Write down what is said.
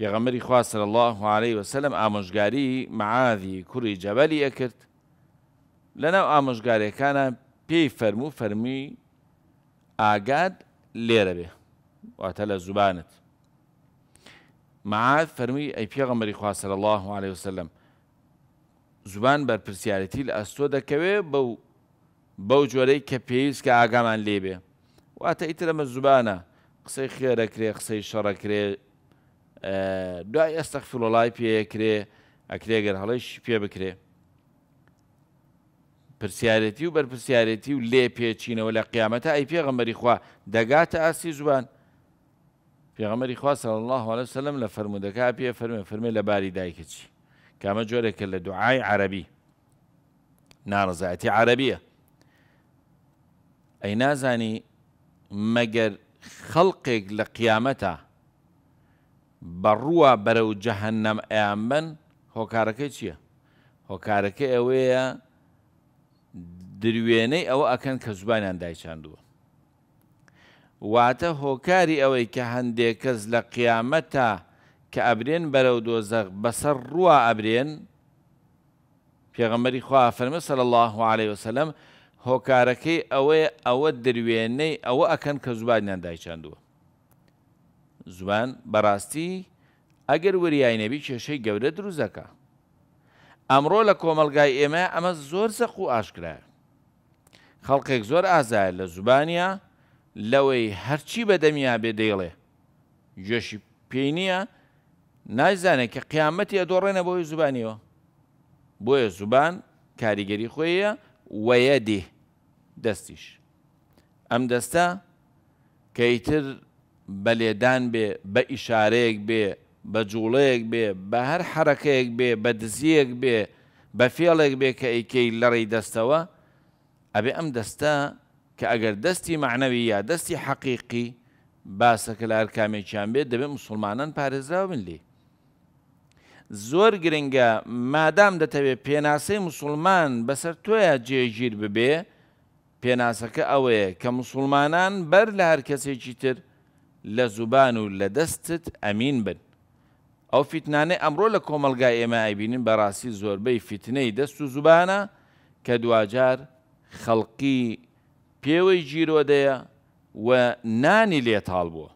پێغەمەری خواستر الله عليه وسلم ئامۆژگاری معادی کوڕی جەبەلی ئەکرد لەناو ئامۆژگارەکانە پێی فەرمو فەرمی ئاگاد لێرە بێ واتە لە معاذ معاد فەرمی ئەی پێغەمەری خواستر الله عليه وسلم زوبان بەرپرسیارەتی لە ئەستۆ بو بەو بەو جۆرەی کە پێویست کە ئاگامان لێبێ واتە ئیتر ئەمە زوبانە قسەی خێرەکرێ قسەی شەڕەکرێ دوای ئێستا فلۆڵای پێکرێ ئەکرێگەر هەڵیش پێ بکرێ. پرسیارەتی و بەرپسیارەتی و لێ پێچینەوە لە قیامەتە ئەی پێغەمەری خوا دەگاتە ئاسی زبان پێغەمەری خوا سەڵ الله عليه سلم لە فرەرمودەکە پێ فەرمێ فەرمێ لە باری دایکە چی کامە جۆرێکە لە دوعای عربی ناڕزایەتی عربیە ئەی نازانی مەگەر خەڵقێک لە قیامەتە بەڕووە بەرەو جەهنەم ئەیان بن هۆکارەکەی چییە؟ هۆکارەکە ئەوەیە دروێنەی ئەوە ئەکەن کە زبانیان دایچاندووە. واتە هۆکاری ئەوەی کە هەندێک کەس لە قیامەتە کە ئەبرێن بەرەو دۆزەق بەسەر ڕووە ئەبرێن پێغەمەری خوا فەرمە سەر الله عليه وسلم هۆکارەکەی ئەوەیە ئەوە دروێنەی ئەوە ئەکەن کە زبانیان دایچاندووە. زوان بەڕاستی ئەگەر وریایەبی کێشەی گەورە دروزەکە. ئەمڕۆ لە کۆمەلگای ئێمە ئەمە زۆر زەق و ئاشکرایە. خەڵکێک زۆر ئازایە لە زوبانیا لەوەی هەرچی بەدەمیا بێ دەیڵێ. گوێشی پێی نییە نایزانێت کە قیامەتی ئەدۆڕێنە بۆی زوبانیەوە. بۆیە زوبان کاریگەری خۆیە وەیە دی دەستیش. ئەم دەستە کەیتر بە لێدان بێ بە ئیشارەیەک بێ بە جوڵەیەک بێ بە هەر حرەکەیەک بێ بە دزیەک بێ بە فێڵێک بێ کە ئەیکەی لەڕێی دەستەوە ئەبێ ئەم دەستە کە ئەگەر دەستی معنەوی یا دەستی حەقیقی باسەکە لە ئەرکامێکیان بێت دەبێت مسلمانان پارێزرا بن لێ. زۆر گرنگە مادام دەتەوێت پێناسەی مسلمان بەسەر تۆیە جێگیر ببێ پێناسەکە ئەوەیە کە مسلمانان بەر لە هەر کەسێکی تر لە زوبان و لە دەستت ئەمین بن ئەو فیتنانە ئەمڕۆ لە کۆمەلگای ئێمە ئایبینن بەڕاستی زۆربەی فیتنەی دەست و زوبانە کە دوجار خەڵکی پێوەی گیرۆدەیە و نانی لێتال بووە